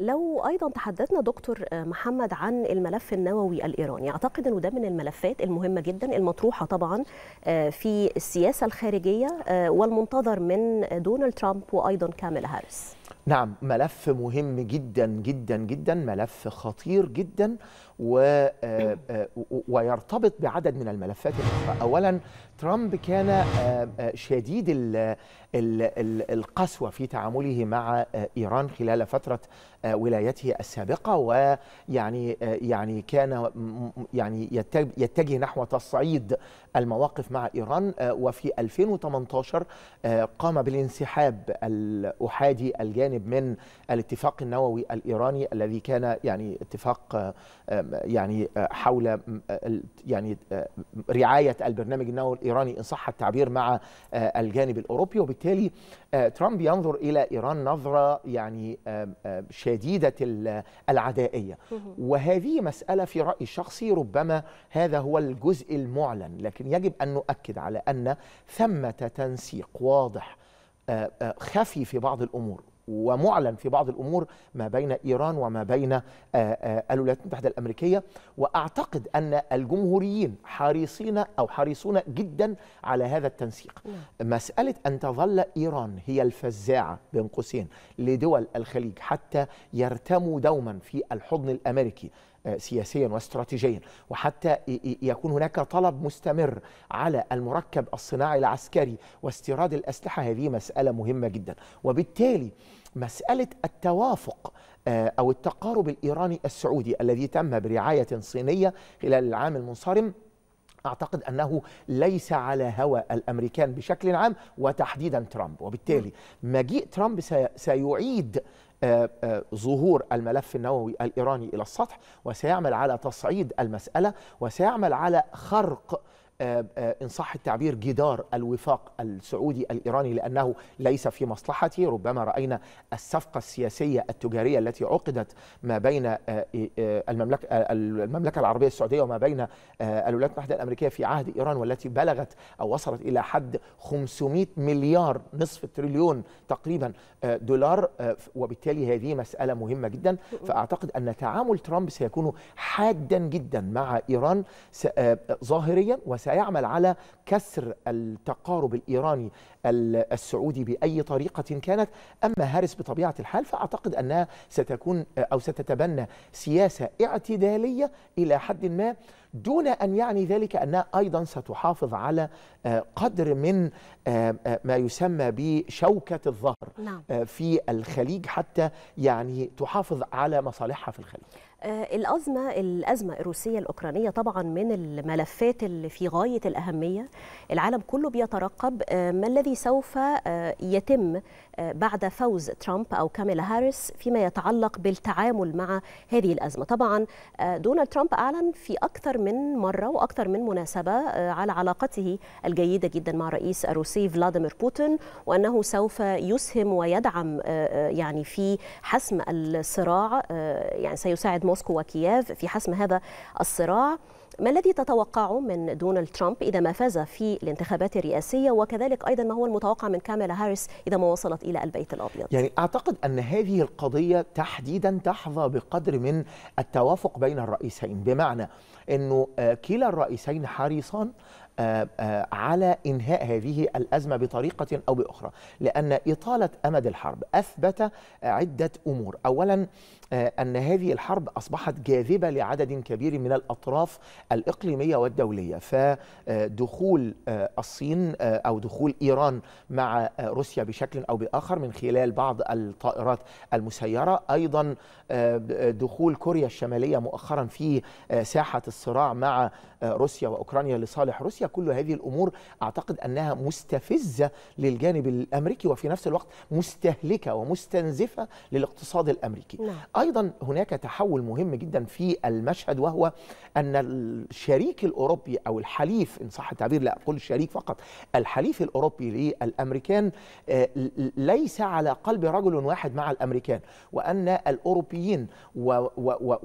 لو ايضا تحدثنا دكتور محمد عن الملف النووي الايراني اعتقد انه ده من الملفات المهمه جدا المطروحه طبعا آه، في السياسه الخارجيه آه، والمنتظر من دونالد ترامب وايضا كاميلا هاريس نعم ملف مهم جدا جدا جدا ملف خطير جدا و آه، آه، ويرتبط بعدد من الملفات الاخرى اولا ترامب كان آه، شديد ال ال القسوه في تعامله مع ايران خلال فتره ولايته السابقه ويعني يعني كان يعني يتجه نحو تصعيد المواقف مع ايران وفي 2018 قام بالانسحاب الاحادي الجانب جانب من الاتفاق النووي الايراني الذي كان يعني اتفاق يعني آه، حول يعني رعايه البرنامج النووي الايراني ان صح التعبير مع آه، الجانب الاوروبي وبالتالي آه، ترامب ينظر الى ايران نظره يعني شديده العدائيه وهذه مساله في رايي الشخصي ربما هذا هو الجزء المعلن لكن يجب ان نؤكد على ان ثمه تنسيق واضح خفي في بعض الامور ومعلن في بعض الامور ما بين ايران وما بين آه، آه، الولايات المتحده الامريكيه واعتقد ان الجمهوريين حريصين او حريصون جدا على هذا التنسيق. نعم. مساله ان تظل ايران هي الفزاعه بين قوسين لدول الخليج حتى يرتموا دوما في الحضن الامريكي آه، سياسيا واستراتيجيا وحتى يكون هناك طلب مستمر على المركب الصناعي العسكري واستيراد الاسلحه هذه مساله مهمه جدا وبالتالي مسألة التوافق آه، أو التقارب الإيراني السعودي الذي تم برعاية صينية خلال العام المنصرم اعتقد انه ليس على هوى الامريكان بشكل عام وتحديدا ترامب وبالتالي مجيء ترامب سيعيد آه، آه، ظهور الملف النووي الايراني الى السطح وسيعمل على تصعيد المساله وسيعمل على خرق آه، آه، إن صح التعبير جدار الوفاق السعودي الإيراني لأنه ليس في مصلحته ربما رأينا الصفقة السياسية التجارية التي عقدت ما بين آه، المملكة, المملكة العربية السعودية وما بين الولايات المتحدة الأمريكية في عهد إيران والتي بلغت أو وصلت إلى حد 500 مليار نصف تريليون تقريبا دولار وبالتالي هذه مسألة مهمة جدا فأعتقد أن تعامل ترامب سيكون حادا جدا مع إيران ظاهريا وس سيعمل على كسر التقارب الإيراني السعودي بأي طريقة كانت أما هارس بطبيعة الحال فأعتقد أنها ستكون أو ستتبنى سياسة اعتدالية إلى حد ما دون أن يعني ذلك أنها أيضا ستحافظ على آه، قدر من آه، آه، ما يسمى بشوكة الظهر نعم. في الخليج حتى يعني تحافظ على مصالحها في الخليج آه، الأزمة الأزمة الروسية الأوكرانية طبعا من الملفات اللي في غاية الأهمية العالم كله بيترقب آه، ما الذي سوف آه، يتم بعد فوز ترامب أو كاميلا هاريس فيما يتعلق بالتعامل مع هذه الأزمة طبعا دونالد ترامب أعلن في أكثر من مرة وأكثر من مناسبة على علاقته الجيدة جدا مع الرئيس الروسي فلاديمير بوتين وأنه سوف يسهم ويدعم يعني في حسم الصراع يعني سيساعد موسكو وكييف في حسم هذا الصراع ما الذي تتوقعه من دونالد ترامب إذا ما فاز في الانتخابات الرئاسية وكذلك أيضا ما هو المتوقع من كاميلا هاريس إذا ما وصلت إلى البيت الأبيض يعني أعتقد أن هذه القضية تحديدا تحظى بقدر من التوافق بين الرئيسين بمعنى أنه آه، كلا الرئيسين حريصان آه، آه، على انهاء هذه الازمه بطريقه او باخرى لان اطاله امد الحرب اثبت عده امور اولا آه، ان هذه الحرب اصبحت جاذبه لعدد كبير من الاطراف الاقليميه والدوليه فدخول الصين او دخول ايران مع روسيا بشكل او باخر من خلال بعض الطائرات المسيره ايضا دخول كوريا الشماليه مؤخرا في ساحه الصراع مع روسيا واوكرانيا لصالح روسيا كل هذه الامور اعتقد انها مستفزه للجانب الامريكي وفي نفس الوقت مستهلكه ومستنزفه للاقتصاد الامريكي. نعم. ايضا هناك تحول مهم جدا في المشهد وهو ان الشريك الاوروبي او الحليف ان صح التعبير لا اقول الشريك فقط، الحليف الاوروبي للامريكان آه، ليس على قلب رجل واحد مع الامريكان وان الاوروبيين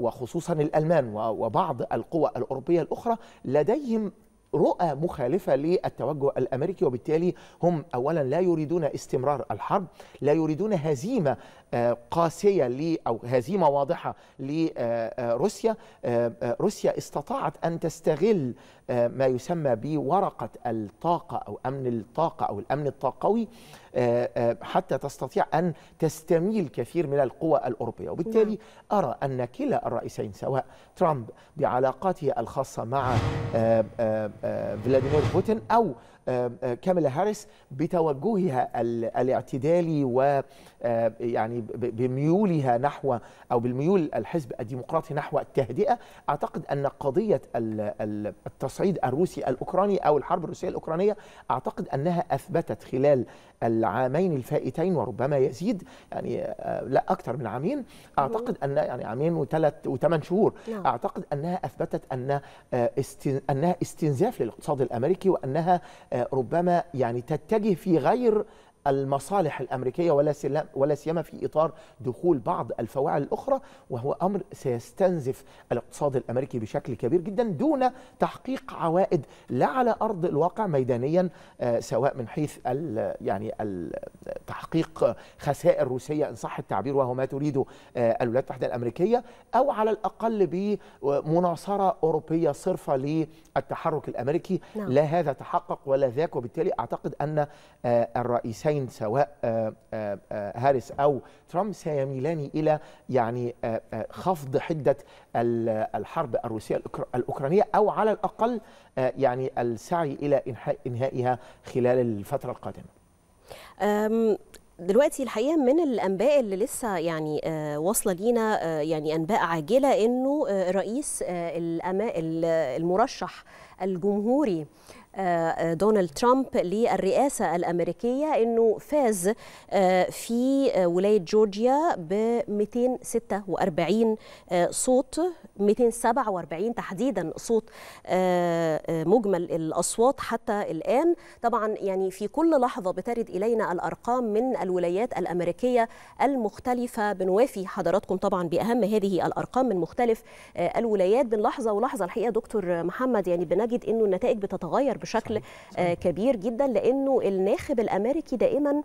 وخصوصا الالمان وبعض القوى الاوروبيه الاخرى لديهم رؤى مخالفة للتوجه الأمريكي وبالتالي هم أولا لا يريدون استمرار الحرب لا يريدون هزيمة آه، قاسية أو هزيمة واضحة لروسيا آه، آه، روسيا استطاعت أن تستغل ما يسمى بورقة الطاقة أو أمن الطاقة أو الأمن الطاقوي آه، آه، حتى تستطيع أن تستميل كثير من القوى الأوروبية وبالتالي نعم. أرى أن كلا الرئيسين سواء ترامب بعلاقاته الخاصة مع آه، فلاديمير بوتين أو كاميلا هاريس بتوجهها الاعتدالي و آه، يعني بميولها نحو او بالميول الحزب الديمقراطي نحو التهدئه اعتقد ان قضيه التصعيد الروسي الاوكراني او الحرب الروسيه الاوكرانيه اعتقد انها اثبتت خلال العامين الفائتين وربما يزيد يعني آه، لا اكثر من عامين اعتقد ان يعني عامين وثلاث وثمان شهور نعم. اعتقد انها اثبتت ان آه، انها استنزاف للاقتصاد الامريكي وانها آه، ربما يعني تتجه في غير المصالح الامريكيه ولا سيما في اطار دخول بعض الفواعل الاخرى وهو امر سيستنزف الاقتصاد الامريكي بشكل كبير جدا دون تحقيق عوائد لا على ارض الواقع ميدانيا آه، سواء من حيث ال يعني ال تحقيق خسائر روسيه ان صح التعبير وهو ما تريده آه، الولايات المتحده الامريكيه او على الاقل بمناصره اوروبيه صرفه للتحرك الامريكي نعم. لا هذا تحقق ولا ذاك وبالتالي اعتقد ان آه، الرئيسين الشخصين سواء آه، آه، آه، هاريس او ترامب سيميلان الى يعني خفض حده الحرب الروسيه الاوكرانيه او على الاقل يعني السعي الى انهائها خلال الفتره القادمه. دلوقتي الحقيقه من الانباء اللي لسه يعني واصله لينا يعني انباء عاجله انه الرئيس المرشح الجمهوري آه، آه، دونالد ترامب للرئاسة الأمريكية أنه فاز آه، في ولاية جورجيا ب 246 صوت 247 تحديدا صوت مجمل الأصوات حتى الآن طبعا يعني في كل لحظة بترد إلينا الأرقام من الولايات الأمريكية المختلفة بنوافي حضراتكم طبعا بأهم هذه الأرقام من مختلف الولايات بنلحظة ولحظة الحقيقة دكتور محمد يعني بنجد أنه النتائج بتتغير بشكل آه، كبير جدا لانه الناخب الامريكي دائما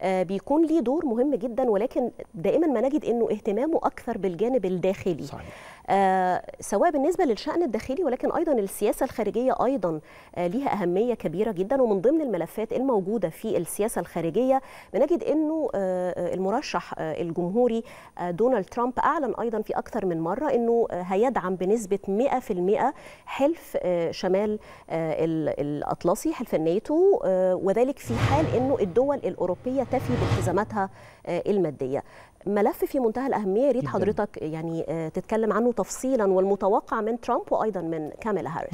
آه، بيكون ليه دور مهم جدا ولكن دائما ما نجد انه اهتمامه اكثر بالجانب الداخلي صحيح. آه، سواء بالنسبه للشان الداخلي ولكن ايضا السياسه الخارجيه ايضا آه، ليها اهميه كبيره جدا ومن ضمن الملفات الموجوده في السياسه الخارجيه بنجد انه آه، المرشح الجمهوري دونالد ترامب اعلن ايضا في اكثر من مره انه هيدعم بنسبه 100% حلف شمال الاطلسي حلف الناتو وذلك في حال انه الدول الاوروبيه تفي بالتزاماتها الماديه ملف في منتهى الأهمية يريد حضرتك يعني آه، تتكلم عنه تفصيلا والمتوقع من ترامب وأيضا من كاميلا هاريس